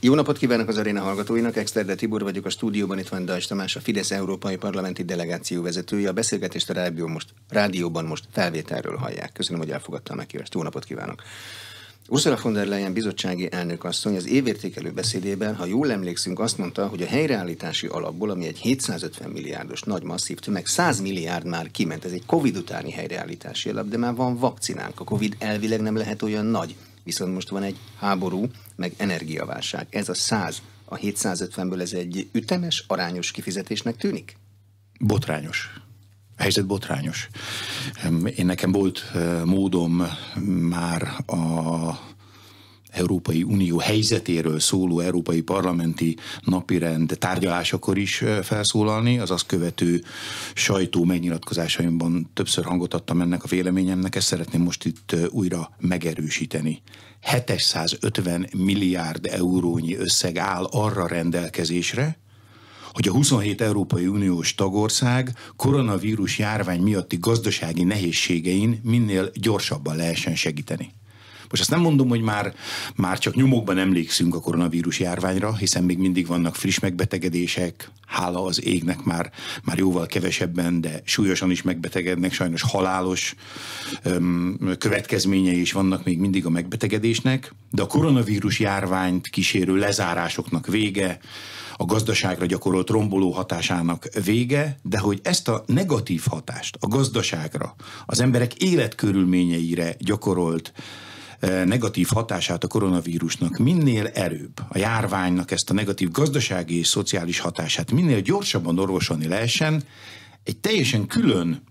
Jó napot kívánok az aréna hallgatóinak, Exterde Tibor vagyok a stúdióban, itt van Dajs Tamás, a Fidesz Európai Parlamenti Delegáció vezetője. A beszélgetést a rádió most, rádióban most felvételről hallják. Köszönöm, hogy elfogadta a meghívást. Jó napot kívánok! Ursula von der Leyen bizottsági elnök asszony az évértékelő beszédében, ha jól emlékszünk, azt mondta, hogy a helyreállítási alapból, ami egy 750 milliárdos nagy masszív tömeg, 100 milliárd már kiment. Ez egy Covid utáni helyreállítási alap, de már van vakcinánk. A Covid elvileg nem lehet olyan nagy. Viszont most van egy háború, meg energiaválság. Ez a 100, a 750-ből ez egy ütemes, arányos kifizetésnek tűnik? Botrányos. A helyzet botrányos. Én nekem volt eh, módom mm, már a Európai Unió helyzetéről szóló európai parlamenti napirend tárgyalásakor is felszólalni, az azt követő sajtó megnyilatkozásaimban többször hangot adtam ennek a véleményemnek, ezt szeretném most itt újra megerősíteni. 750 milliárd eurónyi összeg áll arra rendelkezésre, hogy a 27 Európai Uniós tagország koronavírus járvány miatti gazdasági nehézségein minél gyorsabban lehessen segíteni. Most azt nem mondom, hogy már, már csak nyomokban emlékszünk a koronavírus járványra, hiszen még mindig vannak friss megbetegedések, hála az égnek már, már jóval kevesebben, de súlyosan is megbetegednek, sajnos halálos öm, következményei is vannak még mindig a megbetegedésnek, de a koronavírus járványt kísérő lezárásoknak vége, a gazdaságra gyakorolt romboló hatásának vége, de hogy ezt a negatív hatást a gazdaságra, az emberek életkörülményeire gyakorolt Eh, negatív hatását a koronavírusnak minél erőbb, a járványnak ezt a negatív gazdasági és szociális hatását minél gyorsabban orvosolni lehessen, egy teljesen külön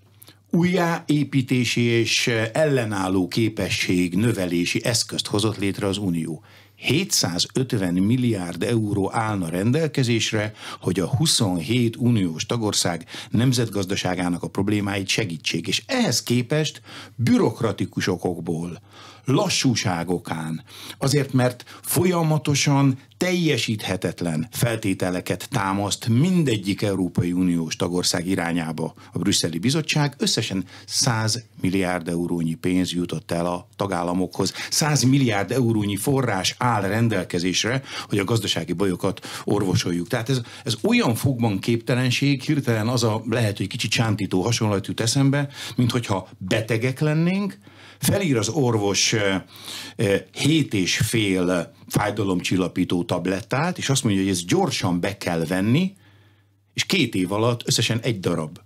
újjáépítési és eh, ellenálló képesség növelési eszközt hozott létre az Unió. 750 milliárd euró állna rendelkezésre, hogy a 27 uniós tagország nemzetgazdaságának a problémáit segítsék, és ehhez képest bürokratikus okokból lassúságokán. Azért, mert folyamatosan teljesíthetetlen feltételeket támaszt mindegyik Európai Uniós tagország irányába a brüsszeli bizottság. Összesen 100 milliárd eurónyi pénz jutott el a tagállamokhoz. 100 milliárd eurónyi forrás áll rendelkezésre, hogy a gazdasági bajokat orvosoljuk. Tehát ez, ez olyan fogban képtelenség, hirtelen az a lehet, hogy kicsit csántító hasonlat jut eszembe, mint hogyha betegek lennénk, Felír az orvos hét és fél fájdalomcsillapító tablettát, és azt mondja, hogy ezt gyorsan be kell venni, és két év alatt összesen egy darab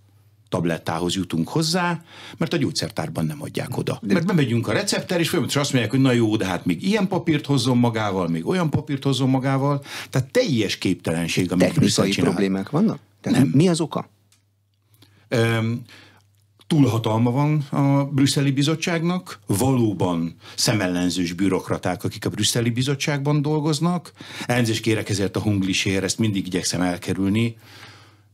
tablettához jutunk hozzá, mert a gyógyszertárban nem adják oda. Mert bemegyünk a recepter, és folyamatosan azt mondják, hogy na jó, de hát még ilyen papírt hozzon magával, még olyan papírt hozzon magával, tehát teljes képtelenség, amit Technikai problémák vannak? Tehát nem. Mi az oka? Um, túlhatalma van a brüsszeli bizottságnak, valóban szemellenzős bürokraták, akik a brüsszeli bizottságban dolgoznak. Elnézést kérek ezért a hunglisér, ezt mindig igyekszem elkerülni.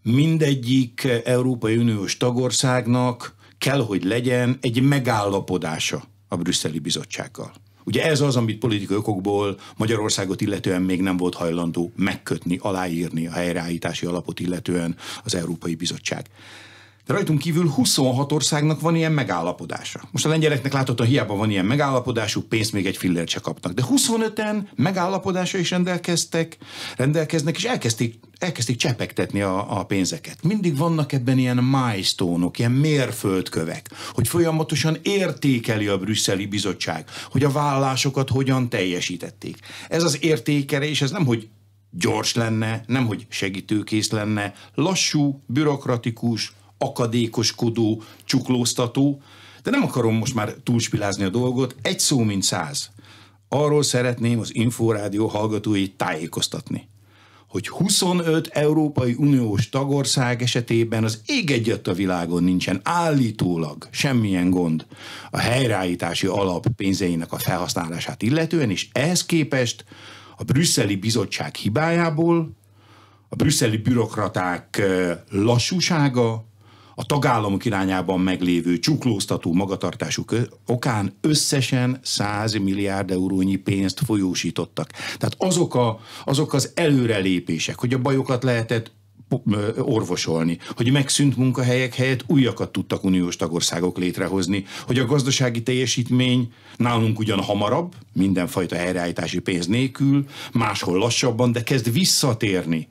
Mindegyik Európai Uniós tagországnak kell, hogy legyen egy megállapodása a brüsszeli bizottsággal. Ugye ez az, amit politikai okokból Magyarországot illetően még nem volt hajlandó megkötni, aláírni a helyreállítási alapot illetően az Európai Bizottság. De rajtunk kívül 26 országnak van ilyen megállapodása. Most a lengyeleknek a hiába van ilyen megállapodásuk, pénzt még egy fillért se kapnak. De 25-en megállapodása is rendelkeztek, rendelkeznek, és elkezdték, elkezdték csepegtetni a, a pénzeket. Mindig vannak ebben ilyen milestone-ok, ilyen mérföldkövek, hogy folyamatosan értékeli a brüsszeli bizottság, hogy a vállásokat hogyan teljesítették. Ez az értékelés, ez nem, hogy gyors lenne, nem hogy segítőkész lenne, lassú, bürokratikus, akadékoskodó, csuklóztató, de nem akarom most már túlspilázni a dolgot, egy szó mint száz. Arról szeretném az Inforádió hallgatóit tájékoztatni, hogy 25 Európai Uniós tagország esetében az ég egyet a világon nincsen állítólag semmilyen gond a helyreállítási alap pénzeinek a felhasználását illetően, és ehhez képest a brüsszeli bizottság hibájából, a brüsszeli bürokraták lassúsága, a tagállamok irányában meglévő csuklóztató magatartásuk okán összesen 100 milliárd eurónyi pénzt folyósítottak. Tehát azok, a, azok az előrelépések, hogy a bajokat lehetett orvosolni, hogy megszűnt munkahelyek helyett újakat tudtak uniós tagországok létrehozni, hogy a gazdasági teljesítmény nálunk ugyan hamarabb, mindenfajta helyreállítási pénz nélkül, máshol lassabban, de kezd visszatérni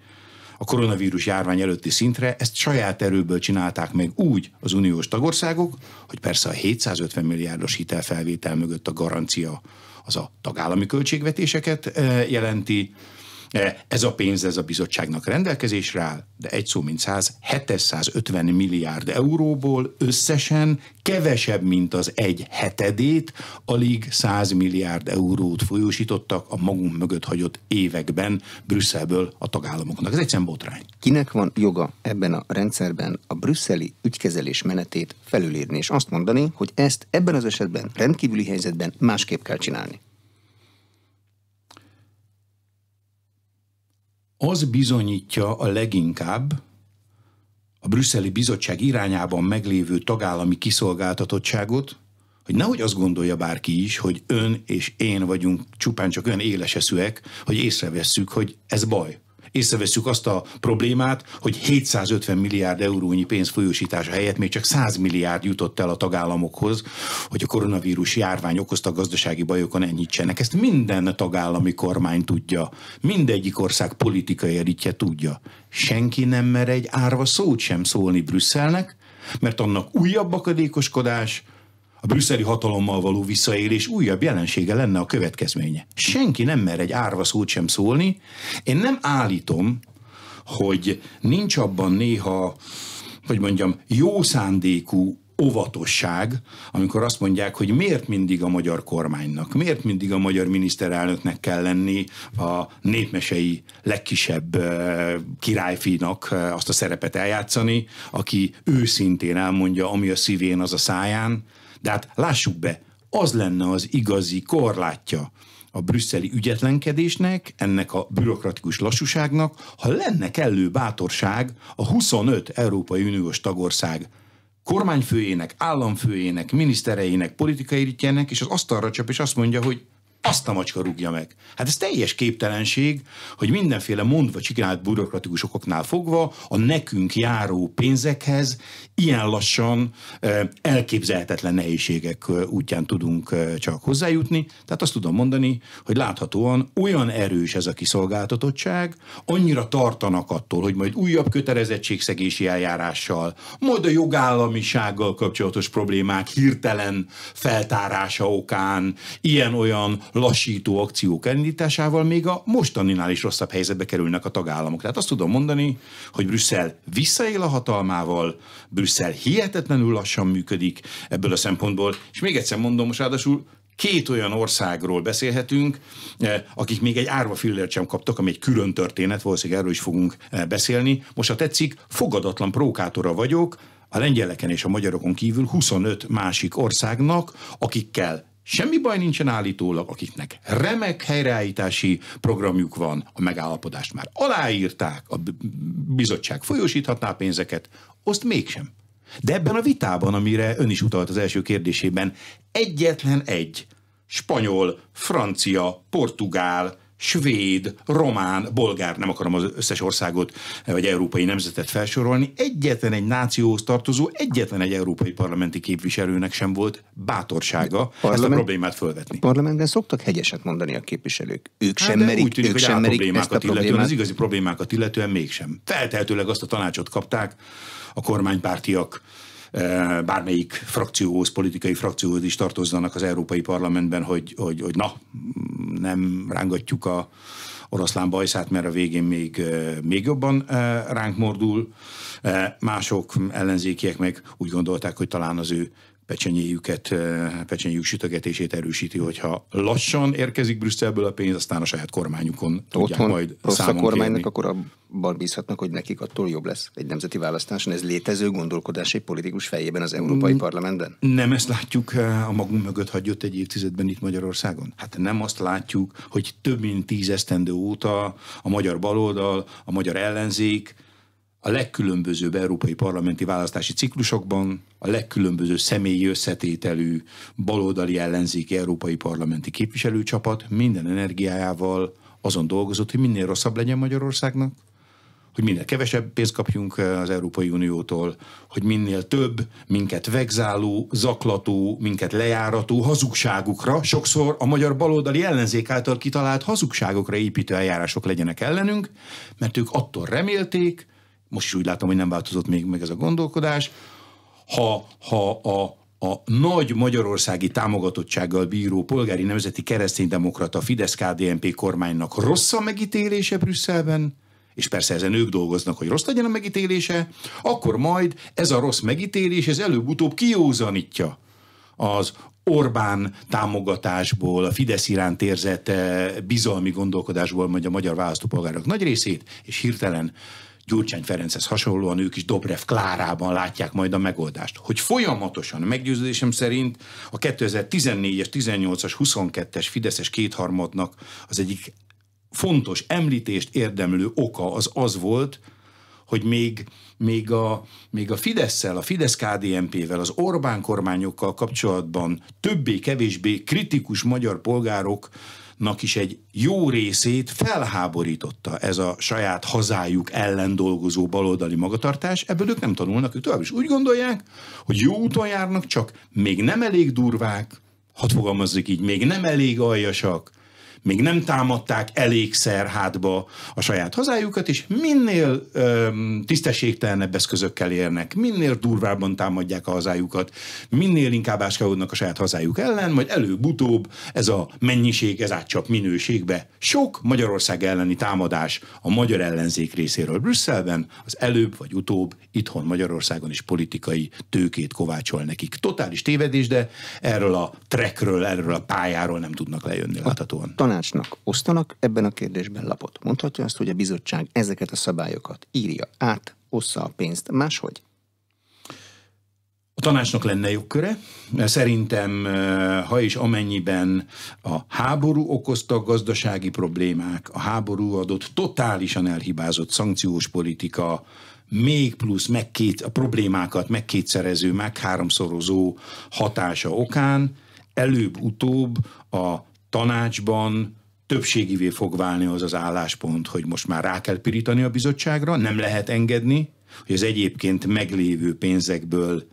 a koronavírus járvány előtti szintre, ezt saját erőből csinálták meg úgy az uniós tagországok, hogy persze a 750 milliárdos hitelfelvétel mögött a garancia az a tagállami költségvetéseket eh, jelenti, ez a pénz, ez a bizottságnak rendelkezésre áll, de egy szó mint száz, 750 milliárd euróból összesen kevesebb, mint az egy hetedét, alig 100 milliárd eurót folyósítottak a magunk mögött hagyott években Brüsszelből a tagállamoknak. Ez egyszerűen botrány. Kinek van joga ebben a rendszerben a brüsszeli ügykezelés menetét felülírni, és azt mondani, hogy ezt ebben az esetben, rendkívüli helyzetben másképp kell csinálni? az bizonyítja a leginkább a brüsszeli bizottság irányában meglévő tagállami kiszolgáltatottságot, hogy nehogy azt gondolja bárki is, hogy ön és én vagyunk csupán csak olyan éleseszűek, hogy észrevesszük, hogy ez baj észreveszünk azt a problémát, hogy 750 milliárd eurónyi pénz folyósítása helyett még csak 100 milliárd jutott el a tagállamokhoz, hogy a koronavírus járvány okozta gazdasági bajokon enyhítsenek. Ezt minden tagállami kormány tudja, mindegyik ország politikai elitje tudja. Senki nem mer egy árva szót sem szólni Brüsszelnek, mert annak újabb akadékoskodás, a brüsszeli hatalommal való visszaélés újabb jelensége lenne a következménye. Senki nem mer egy árva szót sem szólni. Én nem állítom, hogy nincs abban néha, hogy mondjam, jó szándékú óvatosság, amikor azt mondják, hogy miért mindig a magyar kormánynak, miért mindig a magyar miniszterelnöknek kell lenni a népmesei legkisebb eh, királyfinak eh, azt a szerepet eljátszani, aki őszintén elmondja, ami a szívén, az a száján. De hát lássuk be, az lenne az igazi korlátja a brüsszeli ügyetlenkedésnek, ennek a bürokratikus lassúságnak, ha lenne kellő bátorság a 25 Európai Uniós tagország kormányfőjének, államfőjének, minisztereinek, politikai ritjének, és az asztalra csap, és azt mondja, hogy azt a macska rúgja meg. Hát ez teljes képtelenség, hogy mindenféle mondva csinált bürokratikus okoknál fogva a nekünk járó pénzekhez ilyen lassan eh, elképzelhetetlen nehézségek eh, útján tudunk eh, csak hozzájutni. Tehát azt tudom mondani, hogy láthatóan olyan erős ez a kiszolgáltatottság, annyira tartanak attól, hogy majd újabb kötelezettségszegési eljárással, majd a jogállamisággal kapcsolatos problémák hirtelen feltárása okán, ilyen-olyan lassító akciók elindításával még a mostaninál is rosszabb helyzetbe kerülnek a tagállamok. Tehát azt tudom mondani, hogy Brüsszel visszaél a hatalmával, Brüsszel hihetetlenül lassan működik ebből a szempontból, és még egyszer mondom, most ráadásul két olyan országról beszélhetünk, eh, akik még egy árva fillért sem kaptak, ami egy külön történet, valószínűleg erről is fogunk eh, beszélni. Most, ha tetszik, fogadatlan prókátora vagyok, a lengyeleken és a magyarokon kívül 25 másik országnak, akikkel Semmi baj nincsen állítólag, akiknek remek helyreállítási programjuk van, a megállapodást már aláírták, a bizottság folyósíthatná pénzeket, azt mégsem. De ebben a vitában, amire ön is utalt az első kérdésében, egyetlen egy spanyol, francia, portugál, svéd, román, bolgár, nem akarom az összes országot vagy európai nemzetet felsorolni, egyetlen egy nációhoz tartozó, egyetlen egy európai parlamenti képviselőnek sem volt bátorsága Parlament, ezt a problémát fölvetni. Parlamentben szoktak hegyeset mondani a képviselők. Ők sem hát, merik, úgy tűnik, ők sem merik problémákat ezt a problémát. illetően, az igazi problémákat illetően mégsem. Feltehetőleg azt a tanácsot kapták a kormánypártiak bármelyik frakcióhoz, politikai frakcióhoz is tartozzanak az Európai Parlamentben, hogy, hogy, hogy na, nem rángatjuk a oroszlán bajszát, mert a végén még, még jobban ránk mordul. Mások ellenzékiek meg úgy gondolták, hogy talán az ő pecsenyéjüket, eh, pecsenyük sütögetését erősíti, hogyha lassan érkezik Brüsszelből a pénz, aztán a saját kormányukon tudják Otthon majd rossz a kormánynak, kérni. akkor abban bízhatnak, hogy nekik attól jobb lesz egy nemzeti választáson. Ez létező gondolkodás egy politikus fejében az Európai mm, Parlamentben? Nem ezt látjuk eh, a magunk mögött hagyott egy évtizedben itt Magyarországon. Hát nem azt látjuk, hogy több mint tíz esztendő óta a magyar baloldal, a magyar ellenzék a legkülönbözőbb európai parlamenti választási ciklusokban, a legkülönböző személyi összetételű baloldali ellenzéki európai parlamenti képviselőcsapat minden energiájával azon dolgozott, hogy minél rosszabb legyen Magyarországnak, hogy minél kevesebb pénzt kapjunk eh, az Európai Uniótól, hogy minél több minket vegzáló, zaklató, minket lejárató hazugságukra, sokszor a magyar baloldali ellenzék által kitalált hazugságokra építő eljárások legyenek ellenünk, mert ők attól remélték, most is úgy látom, hogy nem változott még meg ez a gondolkodás, ha, ha a, a nagy magyarországi támogatottsággal bíró polgári nemzeti kereszténydemokrata fidesz KDMP kormánynak rossz a megítélése Brüsszelben, és persze ezen ők dolgoznak, hogy rossz legyen a megítélése, akkor majd ez a rossz megítélés, ez előbb-utóbb kiózanítja az Orbán támogatásból, a Fidesz iránt érzett eh, bizalmi gondolkodásból majd a magyar választópolgárok nagy részét, és hirtelen Gyurcsány Ferenchez hasonlóan ők is Dobrev Klárában látják majd a megoldást. Hogy folyamatosan, meggyőződésem szerint a 2014-es, 18-as, 22-es Fideszes kétharmadnak az egyik fontos említést érdemlő oka az az volt, hogy még, még a, még a Fidesz-szel, a fidesz kdmp vel az Orbán kormányokkal kapcsolatban többé-kevésbé kritikus magyar polgárok nak is egy jó részét felháborította ez a saját hazájuk ellen dolgozó baloldali magatartás, ebből ők nem tanulnak, ők tovább is úgy gondolják, hogy jó úton járnak, csak még nem elég durvák, hadd fogalmazzuk így, még nem elég aljasak, még nem támadták elégszer hátba a saját hazájukat, és minél öm, tisztességtelenebb eszközökkel érnek, minél durvábban támadják a hazájukat, minél inkább áskálódnak a saját hazájuk ellen, majd előbb-utóbb ez a mennyiség, ez átcsap minőségbe. Sok Magyarország elleni támadás a magyar ellenzék részéről Brüsszelben, az előbb vagy utóbb itthon Magyarországon is politikai tőkét kovácsol nekik. Totális tévedés, de erről a trekről, erről a pályáról nem tudnak lejönni láthatóan tanácsnak osztanak ebben a kérdésben lapot. Mondhatja azt, hogy a bizottság ezeket a szabályokat írja át, ossza a pénzt máshogy? A tanácsnak lenne jogköre. Szerintem, eh, ha is amennyiben a háború okozta gazdasági problémák, a háború adott totálisan elhibázott szankciós politika, még plusz meg két, a problémákat megkétszerező, megháromszorozó hatása okán, előbb-utóbb a tanácsban többségivé fog válni az az álláspont, hogy most már rá kell pirítani a bizottságra, nem lehet engedni, hogy az egyébként meglévő pénzekből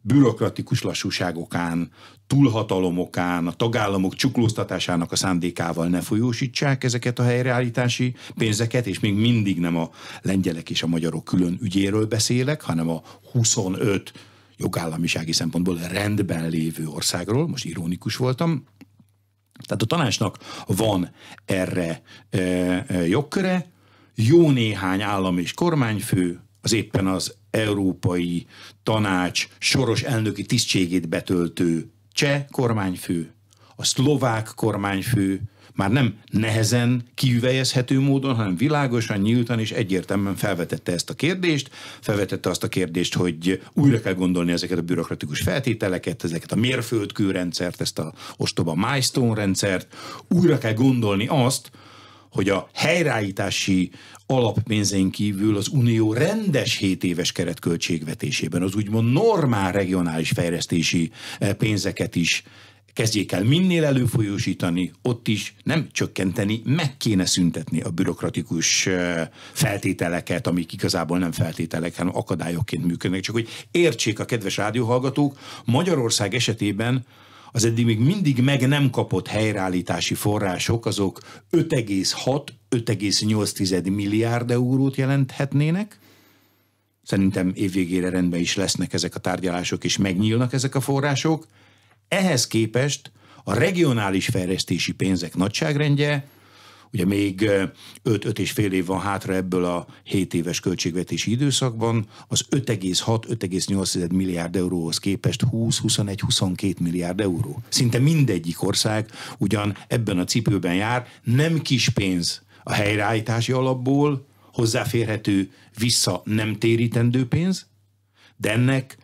bürokratikus lassúságokán, túlhatalomokán, a tagállamok csuklóztatásának a szándékával ne folyósítsák ezeket a helyreállítási pénzeket, és még mindig nem a lengyelek és a magyarok külön ügyéről beszélek, hanem a 25 jogállamisági szempontból rendben lévő országról, most ironikus voltam, tehát a tanácsnak van erre e, e, jogköre, jó néhány állam és kormányfő, az éppen az Európai Tanács soros elnöki tisztségét betöltő cseh kormányfő, a szlovák kormányfő, már nem nehezen kiüvelyezhető módon, hanem világosan, nyíltan és egyértelműen felvetette ezt a kérdést, felvetette azt a kérdést, hogy újra kell gondolni ezeket a bürokratikus feltételeket, ezeket a mérföldkőrendszert, ezt a ostoba milestone rendszert, újra kell gondolni azt, hogy a helyreállítási alappénzén kívül az Unió rendes 7 éves keretköltségvetésében az úgymond normál regionális fejlesztési eh, pénzeket is kezdjék el minél előfolyósítani, ott is nem csökkenteni, meg kéne szüntetni a bürokratikus feltételeket, amik igazából nem feltételek, hanem akadályokként működnek. Csak hogy értsék a kedves rádióhallgatók, Magyarország esetében az eddig még mindig meg nem kapott helyreállítási források, azok 5,6-5,8 milliárd eurót jelenthetnének. Szerintem évvégére rendben is lesznek ezek a tárgyalások, és megnyílnak ezek a források ehhez képest a regionális fejlesztési pénzek nagyságrendje, ugye még 5-5,5 év van hátra ebből a 7 éves költségvetési időszakban, az 5,6-5,8 milliárd euróhoz képest 20-21-22 milliárd euró. Szinte mindegyik ország ugyan ebben a cipőben jár, nem kis pénz a helyreállítási alapból, hozzáférhető vissza nem térítendő pénz, de ennek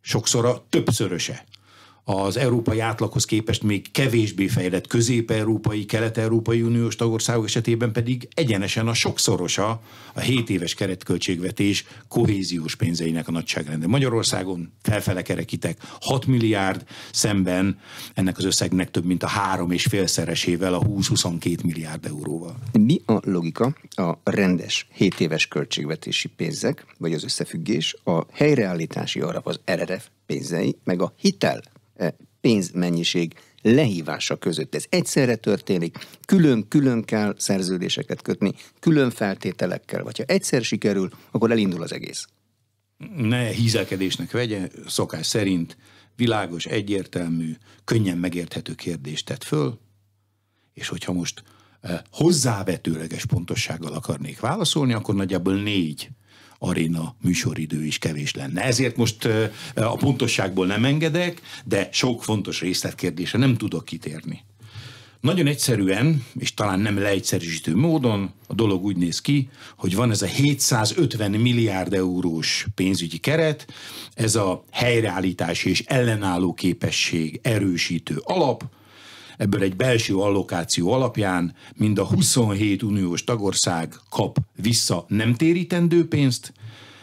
sokszor a többszöröse az európai átlaghoz képest még kevésbé fejlett közép-európai, kelet-európai uniós tagországok esetében pedig egyenesen a sokszorosa a 7 éves keretköltségvetés kohéziós pénzeinek a nagyságrende. Magyarországon felfele kerekitek 6 milliárd, szemben ennek az összegnek több mint a három és félszeresével, a 20-22 milliárd euróval. Mi a logika a rendes 7 éves költségvetési pénzek, vagy az összefüggés a helyreállítási arab az RRF pénzei, meg a hitel E, pénzmennyiség lehívása között. Ez egyszerre történik, külön-külön kell szerződéseket kötni, külön feltételekkel, vagy ha egyszer sikerül, akkor elindul az egész. Ne hízelkedésnek vegye, szokás szerint világos, egyértelmű, könnyen megérthető kérdést tett föl, és hogyha most e, hozzávetőleges pontossággal akarnék válaszolni, akkor nagyjából négy aréna műsoridő is kevés lenne. Ezért most a pontosságból nem engedek, de sok fontos részletkérdése nem tudok kitérni. Nagyon egyszerűen, és talán nem leegyszerűsítő módon a dolog úgy néz ki, hogy van ez a 750 milliárd eurós pénzügyi keret, ez a helyreállítási és ellenálló képesség erősítő alap, Ebből egy belső allokáció alapján mind a 27 uniós tagország kap vissza nem térítendő pénzt,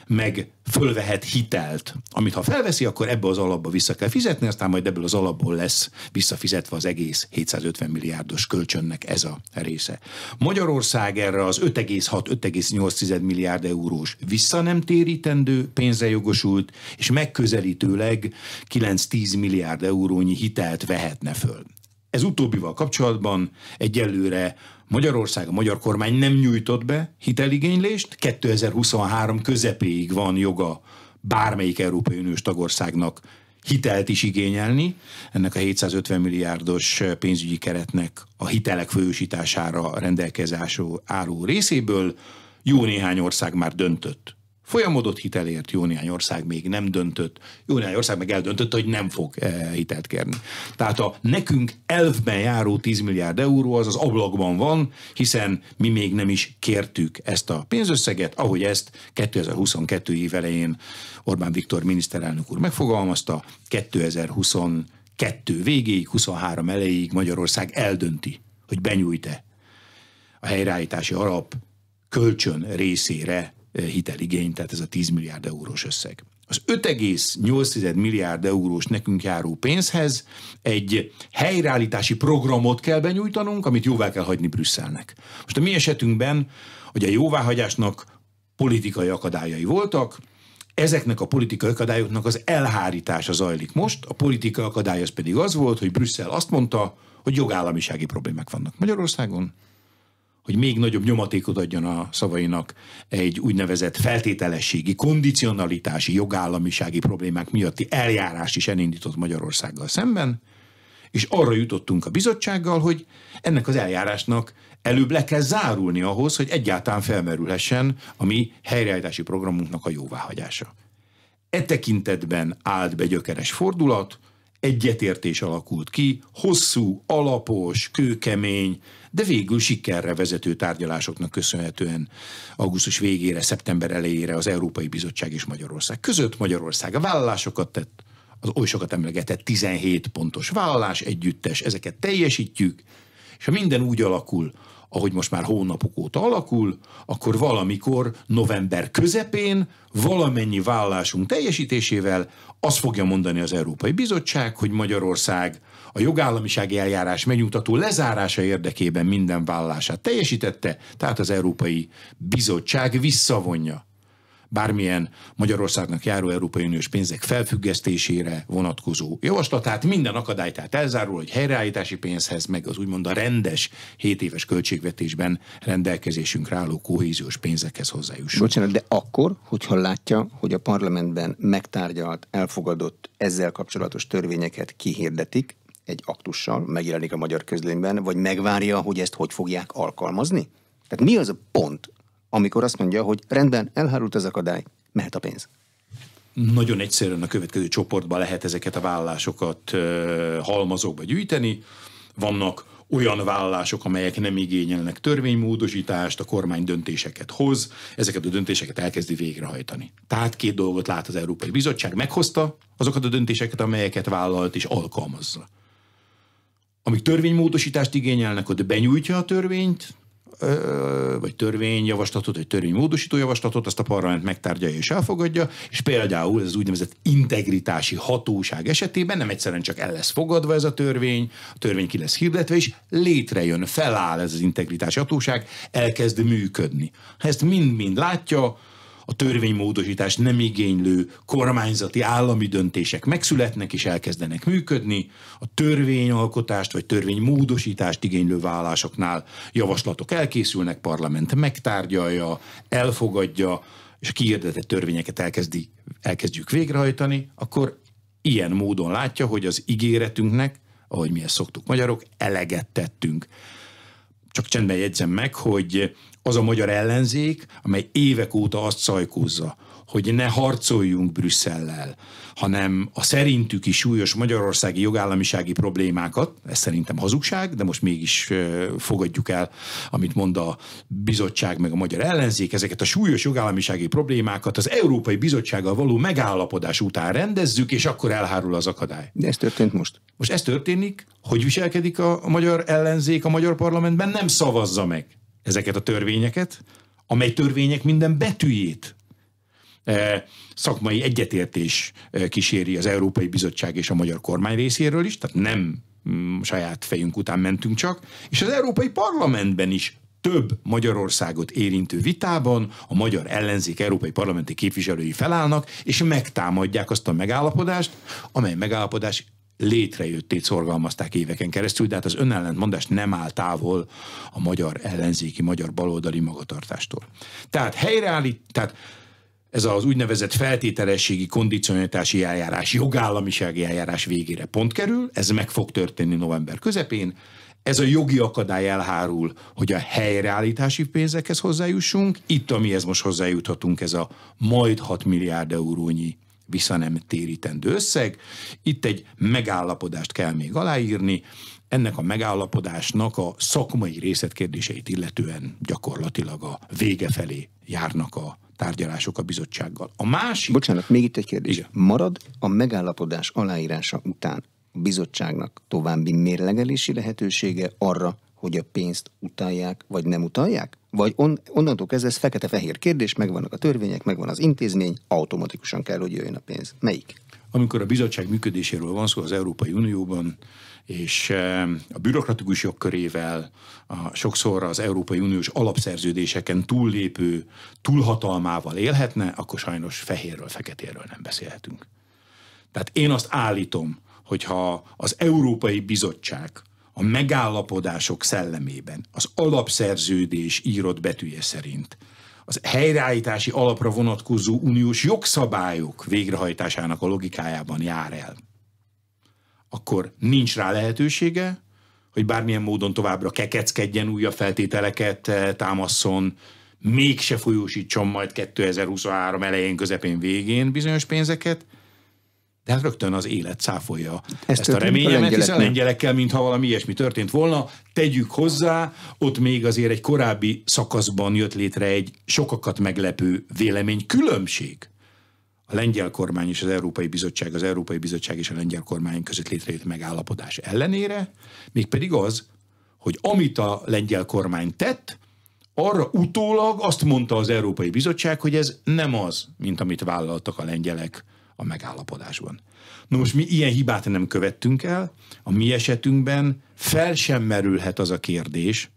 meg fölvehet hitelt, amit ha felveszi, akkor ebbe az alapba vissza kell fizetni, aztán majd ebből az alapból lesz visszafizetve az egész 750 milliárdos kölcsönnek ez a része. Magyarország erre az 5,6-5,8 milliárd eurós vissza nem térítendő pénzre jogosult, és megközelítőleg 9-10 milliárd eurónyi hitelt vehetne föl. Ez utóbbival kapcsolatban egyelőre Magyarország, a magyar kormány nem nyújtott be hiteligénylést, 2023 közepéig van joga bármelyik Európai Uniós tagországnak hitelt is igényelni, ennek a 750 milliárdos pénzügyi keretnek a hitelek folyósítására rendelkezésű álló részéből. Jó néhány ország már döntött Folyamodott hitelért jó néhány ország még nem döntött, jó néhány ország meg eldöntött, hogy nem fog eh, hitelt kérni. Tehát a nekünk elfben járó 10 milliárd euró az az ablakban van, hiszen mi még nem is kértük ezt a pénzösszeget, ahogy ezt 2022 év elején Orbán Viktor miniszterelnök úr megfogalmazta, 2022 végéig, 23 elejéig Magyarország eldönti, hogy benyújt-e a helyreállítási alap kölcsön részére hiteligény, tehát ez a 10 milliárd eurós összeg. Az 5,8 milliárd eurós nekünk járó pénzhez egy helyreállítási programot kell benyújtanunk, amit jóvá kell hagyni Brüsszelnek. Most a mi esetünkben, hogy a jóváhagyásnak politikai akadályai voltak, ezeknek a politikai akadályoknak az elhárítása zajlik most, a politikai akadály az pedig az volt, hogy Brüsszel azt mondta, hogy jogállamisági problémák vannak Magyarországon, hogy még nagyobb nyomatékot adjon a szavainak egy úgynevezett feltételességi, kondicionalitási, jogállamisági problémák miatti eljárás is elindított Magyarországgal szemben, és arra jutottunk a bizottsággal, hogy ennek az eljárásnak előbb le kell zárulni ahhoz, hogy egyáltalán felmerülhessen a mi helyreállítási programunknak a jóváhagyása. E tekintetben állt be gyökeres fordulat, egyetértés alakult ki, hosszú, alapos, kőkemény, de végül sikerre vezető tárgyalásoknak köszönhetően augusztus végére, szeptember elejére az Európai Bizottság és Magyarország között Magyarország a vállalásokat tett, az oly sokat emlegetett 17 pontos vállalás együttes, ezeket teljesítjük, és ha minden úgy alakul, ahogy most már hónapok óta alakul, akkor valamikor november közepén valamennyi vállásunk teljesítésével azt fogja mondani az Európai Bizottság, hogy Magyarország a jogállamisági eljárás megnyugtató lezárása érdekében minden vállását teljesítette, tehát az Európai Bizottság visszavonja bármilyen Magyarországnak járó Európai Uniós pénzek felfüggesztésére vonatkozó javaslatát. Minden akadályt, tehát elzárul, hogy helyreállítási pénzhez, meg az úgymond a rendes 7 éves költségvetésben rendelkezésünkre álló kohéziós pénzekhez hozzájusson. Bocsánat, de akkor, hogyha látja, hogy a parlamentben megtárgyalt, elfogadott ezzel kapcsolatos törvényeket kihirdetik, egy aktussal megjelenik a magyar közlönyben, vagy megvárja, hogy ezt hogy fogják alkalmazni? Tehát mi az a pont, amikor azt mondja, hogy rendben, elhárult az akadály, mehet a pénz. Nagyon egyszerűen a következő csoportba lehet ezeket a vállásokat halmazokba gyűjteni. Vannak olyan vállások, amelyek nem igényelnek törvénymódosítást, a kormány döntéseket hoz, ezeket a döntéseket elkezdi végrehajtani. Tehát két dolgot lát az Európai Bizottság, meghozta azokat a döntéseket, amelyeket vállalt és alkalmazza. Amik törvénymódosítást igényelnek, ott benyújtja a törvényt, vagy törvényjavaslatot, vagy törvénymódosító javaslatot, azt a parlament megtárgyalja és elfogadja, és például ez az úgynevezett integritási hatóság esetében nem egyszerűen csak el lesz fogadva ez a törvény, a törvény ki lesz hirdetve, és létrejön, feláll ez az integritási hatóság, elkezd működni. Ha ezt mind-mind látja, a törvénymódosítás nem igénylő kormányzati állami döntések megszületnek és elkezdenek működni, a törvényalkotást vagy törvénymódosítást igénylő vállásoknál javaslatok elkészülnek, parlament megtárgyalja, elfogadja, és a kiirdetett törvényeket elkezdi, elkezdjük végrehajtani, akkor ilyen módon látja, hogy az ígéretünknek, ahogy mi ezt szoktuk magyarok, eleget tettünk. Csak csendben jegyzem meg, hogy az a magyar ellenzék, amely évek óta azt szajkózza, hogy ne harcoljunk Brüsszellel, hanem a szerintük is súlyos magyarországi jogállamisági problémákat, ez szerintem hazugság, de most mégis fogadjuk el, amit mond a bizottság meg a magyar ellenzék, ezeket a súlyos jogállamisági problémákat az Európai Bizottsággal való megállapodás után rendezzük, és akkor elhárul az akadály. De ez történt most. Most ez történik, hogy viselkedik a magyar ellenzék a magyar parlamentben, nem szavazza meg ezeket a törvényeket, amely törvények minden betűjét e, szakmai egyetértés e, kíséri az Európai Bizottság és a magyar kormány részéről is, tehát nem mm, saját fejünk után mentünk csak, és az Európai Parlamentben is több Magyarországot érintő vitában a magyar ellenzék európai parlamenti képviselői felállnak, és megtámadják azt a megállapodást, amely megállapodás létrejöttét szorgalmazták éveken keresztül, de hát az önellentmondás nem áll távol a magyar ellenzéki, magyar baloldali magatartástól. Tehát helyreállít, tehát ez az úgynevezett feltételességi kondicionálási eljárás, jogállamisági eljárás végére pont kerül, ez meg fog történni november közepén, ez a jogi akadály elhárul, hogy a helyreállítási pénzekhez hozzájussunk, itt amihez most hozzájuthatunk, ez a majd 6 milliárd eurónyi visszanem térítendő összeg. Itt egy megállapodást kell még aláírni, ennek a megállapodásnak a szakmai részletkérdéseit illetően gyakorlatilag a vége felé járnak a tárgyalások a bizottsággal. A másik... Bocsánat, még itt egy kérdés. Igen. Marad a megállapodás aláírása után a bizottságnak további mérlegelési lehetősége arra, hogy a pénzt utalják, vagy nem utalják? Vagy on, onnantól kezdve ez fekete-fehér kérdés, megvannak a törvények, megvan az intézmény, automatikusan kell, hogy jöjjön a pénz. Melyik? Amikor a bizottság működéséről van szó az Európai Unióban, és eh, a bürokratikus jogkörével, a sokszor az Európai Uniós alapszerződéseken túllépő túlhatalmával élhetne, akkor sajnos fehérről, feketéről nem beszélhetünk. Tehát én azt állítom, hogyha az Európai Bizottság a megállapodások szellemében, az alapszerződés írott betűje szerint, az helyreállítási alapra vonatkozó uniós jogszabályok végrehajtásának a logikájában jár el, akkor nincs rá lehetősége, hogy bármilyen módon továbbra kekeckedjen, újabb feltételeket eh, támaszon, mégse folyósítson majd 2023 elején, közepén, végén bizonyos pénzeket, hát rögtön az élet cáfolja ezt, ezt a reményemet, hiszen lengyelekkel, mintha valami ilyesmi történt volna. Tegyük hozzá, ott még azért egy korábbi szakaszban jött létre egy sokakat meglepő vélemény különbség. A lengyel kormány és az Európai Bizottság, az Európai Bizottság és a lengyel kormány között létrejött megállapodás ellenére, mégpedig az, hogy amit a lengyel kormány tett, arra utólag azt mondta az Európai Bizottság, hogy ez nem az, mint amit vállaltak a lengyelek a megállapodásban. Na most mi ilyen hibát nem követtünk el, a mi esetünkben fel sem merülhet az a kérdés,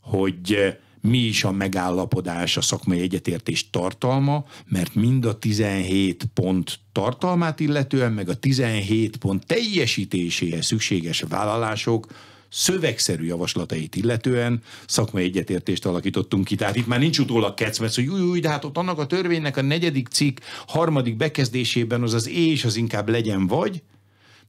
hogy mi is a megállapodás, a szakmai egyetértés tartalma, mert mind a 17 pont tartalmát illetően, meg a 17 pont teljesítéséhez szükséges vállalások szövegszerű javaslatait illetően szakmai egyetértést alakítottunk ki. Tehát itt már nincs utólag kecmec, hogy új, új, de hát ott annak a törvénynek a negyedik cikk harmadik bekezdésében az az és az inkább legyen vagy,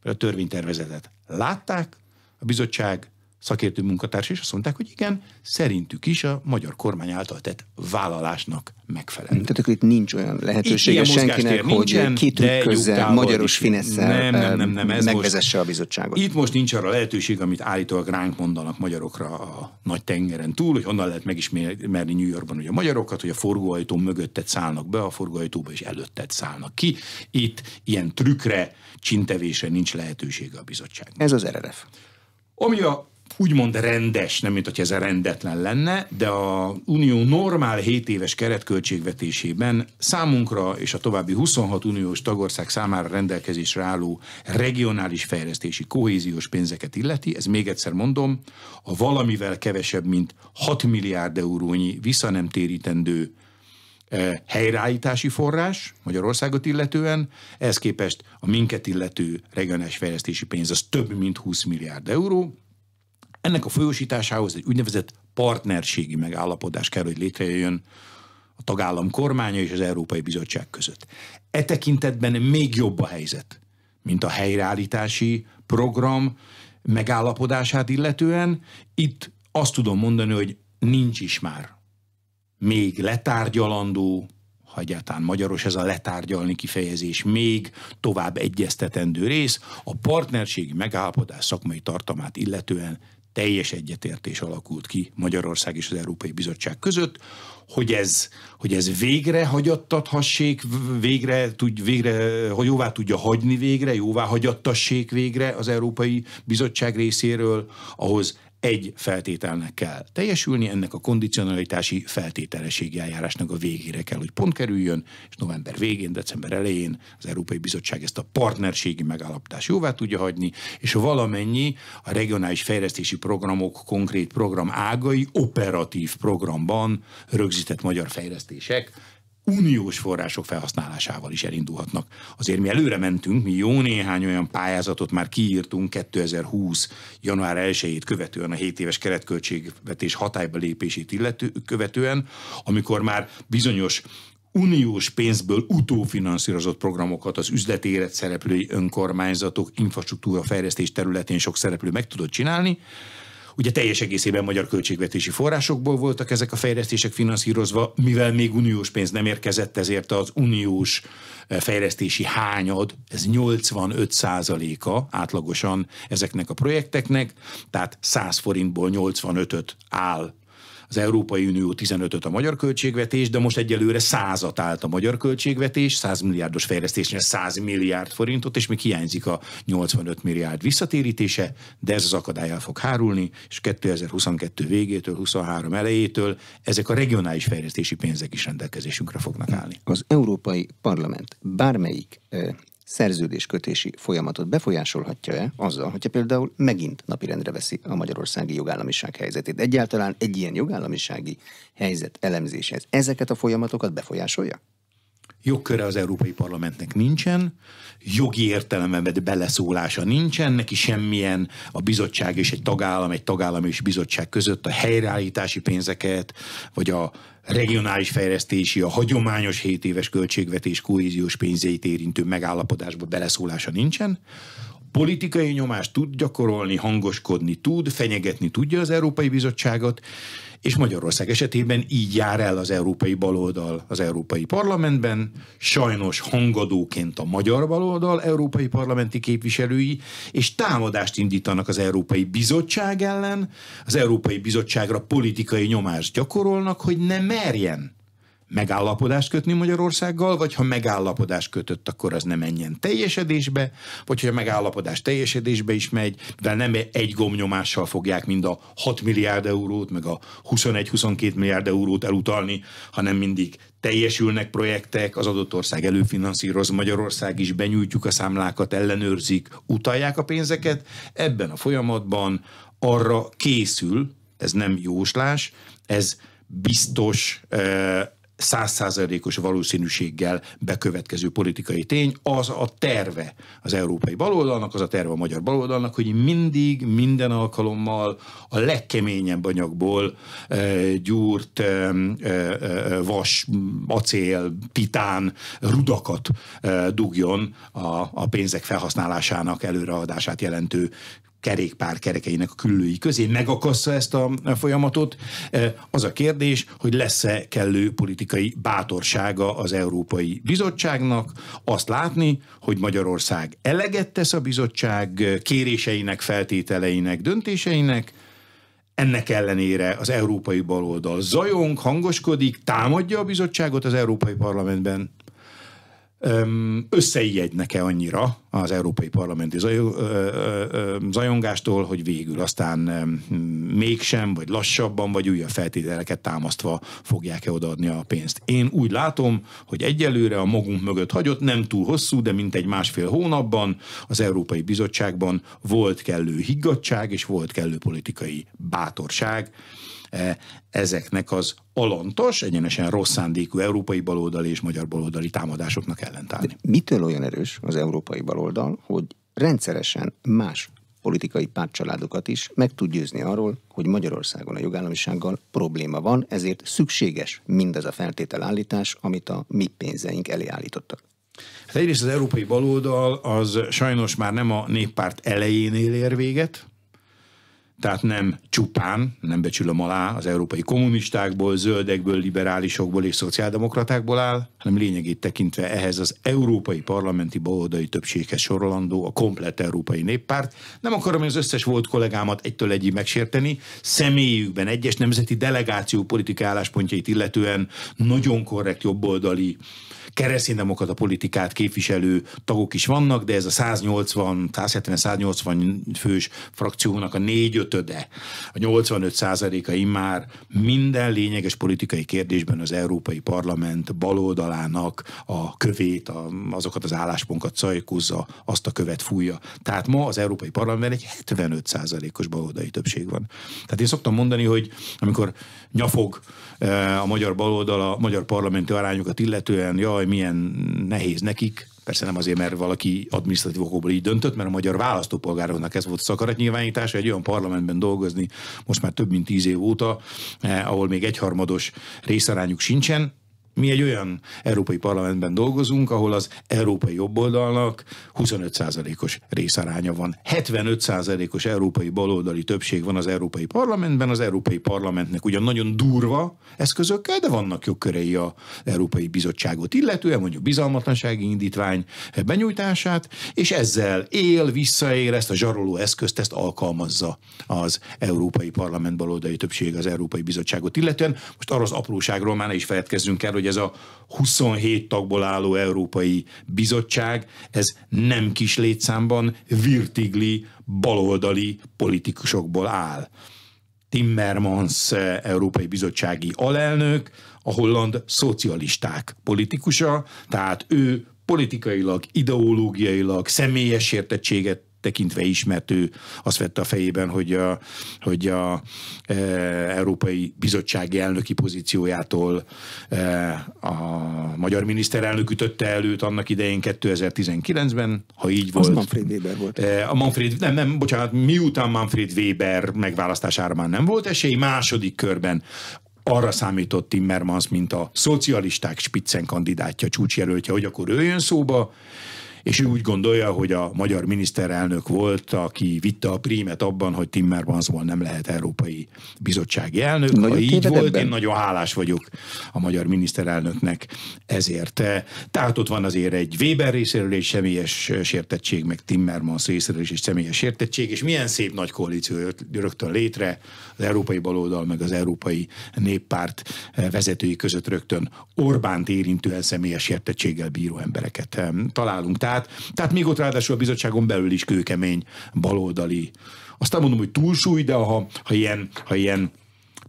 mert a törvénytervezetet látták, a bizottság szakértő munkatárs, és azt mondták, hogy igen, szerintük is a magyar kormány által tett vállalásnak megfelelő. Tehát akkor itt nincs olyan lehetősége senkinek, nincsen, hogy kitrükközzel, magyaros finesszel nem, nem, nem, nem, ez megvezesse most, a bizottságot. Itt most nincs arra lehetőség, amit állítólag ránk mondanak magyarokra a nagy tengeren túl, hogy honnan lehet megismerni New Yorkban hogy a magyarokat, hogy a forgóajtó mögöttet szállnak be, a forgóajtóba is előttet szállnak ki. Itt ilyen trükkre, csintevésre nincs lehetősége a bizottság. Ez az RRF. Ami a úgymond rendes, nem mint hogy ez a rendetlen lenne, de a Unió normál 7 éves keretköltségvetésében számunkra és a további 26 uniós tagország számára rendelkezésre álló regionális fejlesztési kohéziós pénzeket illeti, ez még egyszer mondom, a valamivel kevesebb, mint 6 milliárd eurónyi visszanemtérítendő eh, helyreállítási forrás Magyarországot illetően, ehhez képest a minket illető regionális fejlesztési pénz az több mint 20 milliárd euró, ennek a folyósításához egy úgynevezett partnerségi megállapodás kell, hogy létrejöjjön a tagállam kormánya és az Európai Bizottság között. E tekintetben még jobb a helyzet, mint a helyreállítási program megállapodását illetően. Itt azt tudom mondani, hogy nincs is már még letárgyalandó, ha egyáltalán magyaros ez a letárgyalni kifejezés, még tovább egyeztetendő rész, a partnerségi megállapodás szakmai tartamát illetően teljes egyetértés alakult ki Magyarország és az Európai Bizottság között, hogy ez, hogy ez végre hagyattathassék, végre, tudj, végre, hogy jóvá tudja hagyni végre, jóvá hagyattassék végre az Európai Bizottság részéről, ahhoz egy feltételnek kell teljesülni, ennek a kondicionalitási feltételességi eljárásnak a végére kell, hogy pont kerüljön, és november végén, december elején az Európai Bizottság ezt a partnerségi megállapodást jóvá tudja hagyni, és valamennyi a regionális fejlesztési programok konkrét program ágai operatív programban rögzített magyar fejlesztések uniós források felhasználásával is elindulhatnak. Azért mi előre mentünk, mi jó néhány olyan pályázatot már kiírtunk 2020. január 1-ét követően, a 7 éves keretköltségvetés hatályba lépését illető, követően, amikor már bizonyos uniós pénzből utófinanszírozott programokat az üzleti élet szereplői önkormányzatok infrastruktúra fejlesztés területén sok szereplő meg tudott csinálni, Ugye teljes egészében magyar költségvetési forrásokból voltak ezek a fejlesztések finanszírozva, mivel még uniós pénz nem érkezett, ezért az uniós eh, fejlesztési hányad, ez 85 százaléka átlagosan ezeknek a projekteknek, tehát 100 forintból 85-öt áll az Európai Unió 15-öt a magyar költségvetés, de most egyelőre százat állt a magyar költségvetés, 100 milliárdos fejlesztésnél 100 milliárd forintot, és még hiányzik a 85 milliárd visszatérítése, de ez az akadály el fog hárulni, és 2022 végétől, 23 elejétől ezek a regionális fejlesztési pénzek is rendelkezésünkre fognak állni. Az Európai Parlament bármelyik szerződéskötési folyamatot befolyásolhatja-e azzal, hogyha például megint napirendre veszi a magyarországi jogállamiság helyzetét? Egyáltalán egy ilyen jogállamisági helyzet elemzéshez ezeket a folyamatokat befolyásolja? Jogköre az Európai Parlamentnek nincsen, jogi értelemben beleszólása nincsen, neki semmilyen a bizottság és egy tagállam, egy tagállam és bizottság között a helyreállítási pénzeket, vagy a regionális fejlesztési, a hagyományos 7 éves költségvetés kohéziós pénzeit érintő megállapodásba beleszólása nincsen. Politikai nyomást tud gyakorolni, hangoskodni tud, fenyegetni tudja az Európai Bizottságot, és Magyarország esetében így jár el az európai baloldal az Európai Parlamentben, sajnos hangadóként a magyar baloldal európai parlamenti képviselői, és támadást indítanak az Európai Bizottság ellen, az Európai Bizottságra politikai nyomást gyakorolnak, hogy ne merjen megállapodást kötni Magyarországgal, vagy ha megállapodást kötött, akkor az nem menjen teljesedésbe, vagy ha megállapodás teljesedésbe is megy, de nem egy gomnyomással fogják mind a 6 milliárd eurót, meg a 21-22 milliárd eurót elutalni, hanem mindig teljesülnek projektek, az adott ország előfinanszíroz, Magyarország is benyújtjuk a számlákat, ellenőrzik, utalják a pénzeket. Ebben a folyamatban arra készül, ez nem jóslás, ez biztos eh, százszázalékos valószínűséggel bekövetkező politikai tény, az a terve az európai baloldalnak, az a terve a magyar baloldalnak, hogy mindig, minden alkalommal a legkeményebb anyagból e, gyúrt e, e, vas, acél, titán, rudakat e, dugjon a, a pénzek felhasználásának előreadását jelentő kerékpár kerekeinek a küllői közé, megakassza ezt a folyamatot. E, az a kérdés, hogy lesz-e kellő politikai bátorsága az Európai Bizottságnak azt látni, hogy Magyarország eleget tesz a bizottság kéréseinek, feltételeinek, döntéseinek, ennek ellenére az európai baloldal zajong, hangoskodik, támadja a bizottságot az Európai Parlamentben, összeijednek-e annyira, az európai parlamenti zajongástól, hogy végül aztán mégsem, vagy lassabban, vagy újabb feltételeket támasztva fogják-e odaadni a pénzt. Én úgy látom, hogy egyelőre a magunk mögött hagyott, nem túl hosszú, de mint egy másfél hónapban az Európai Bizottságban volt kellő higgadság, és volt kellő politikai bátorság, e, ezeknek az alantos, egyenesen rossz szándékú európai baloldali és magyar baloldali támadásoknak ellentállni. De mitől olyan erős az európai baloldal? oldal, hogy rendszeresen más politikai pártcsaládokat is meg tud győzni arról, hogy Magyarországon a jogállamisággal probléma van, ezért szükséges mindez a feltételállítás, amit a mi pénzeink elé állítottak. Hát egyrészt az európai baloldal az sajnos már nem a néppárt elejénél ér véget, tehát nem csupán, nem becsülöm alá az európai kommunistákból, zöldekből, liberálisokból és szociáldemokratákból áll, hanem lényegét tekintve ehhez az európai parlamenti baloldali többséghez sorolandó a komplet európai néppárt. Nem akarom az összes volt kollégámat egytől egyig megsérteni, személyükben egyes nemzeti delegáció politikai álláspontjait illetően nagyon korrekt jobboldali kereszténydemokrata politikát képviselő tagok is vannak, de ez a 180, 170-180 fős frakciónak a négyötöde, a 85 százaléka immár minden lényeges politikai kérdésben az Európai Parlament baloldalának a kövét, a, azokat az álláspontokat szajkúzza, azt a követ fújja. Tehát ma az Európai Parlamentben egy 75 százalékos baloldali többség van. Tehát én szoktam mondani, hogy amikor nyafog eh, a magyar baloldal a magyar parlamenti arányokat illetően, jaj, milyen nehéz nekik, persze nem azért, mert valaki adminisztratív okokból így döntött, mert a magyar választópolgároknak ez volt a szakaratnyilvánítása, egy olyan parlamentben dolgozni most már több mint tíz év óta, eh, ahol még egyharmados részarányuk sincsen, mi egy olyan európai parlamentben dolgozunk, ahol az európai jobboldalnak 25%-os részaránya van. 75%-os európai baloldali többség van az európai parlamentben, az európai parlamentnek ugyan nagyon durva eszközökkel, de vannak jogkörei a Európai Bizottságot illetően, mondjuk bizalmatlansági indítvány benyújtását, és ezzel él, visszaér, ezt a zsaroló eszközt, ezt alkalmazza az Európai Parlament baloldali többség az Európai Bizottságot illetően. Most arra az apróságról már ne is feledkezzünk el, hogy hogy ez a 27 tagból álló Európai Bizottság, ez nem kis létszámban virtigli baloldali politikusokból áll. Timmermans Európai Bizottsági alelnök, a holland szocialisták politikusa, tehát ő politikailag, ideológiailag személyes értettséget tekintve ismert, ő azt vette a fejében, hogy a, hogy a e, Európai Bizottság elnöki pozíciójától e, a magyar miniszterelnök ütötte előtt annak idején 2019-ben, ha így volt. Az Manfred Weber volt. E, a Manfred, nem, nem, bocsánat, miután Manfred Weber megválasztására már nem volt esély, második körben arra számított Timmermans, mint a szocialisták spitzen kandidátja, csúcsjelöltje, hogy akkor ő jön szóba, és ő úgy gondolja, hogy a magyar miniszterelnök volt, aki vitte a prímet abban, hogy Timmermansból nem lehet európai bizottsági elnök. Nagyon ha így volt, ebben. én nagyon hálás vagyok a magyar miniszterelnöknek ezért. Tehát ott van azért egy Weber részéről egy személyes sértettség, meg Timmermans részéről is egy személyes sértettség, és milyen szép nagy koalíció jött rögtön létre az európai baloldal, meg az európai néppárt vezetői között rögtön Orbánt érintően személyes sértettséggel bíró embereket találunk. Tehát tehát, tehát még ott ráadásul a bizottságon belül is kőkemény baloldali. Azt mondom, hogy túlsúly, de ha, ha ilyen, ha ilyen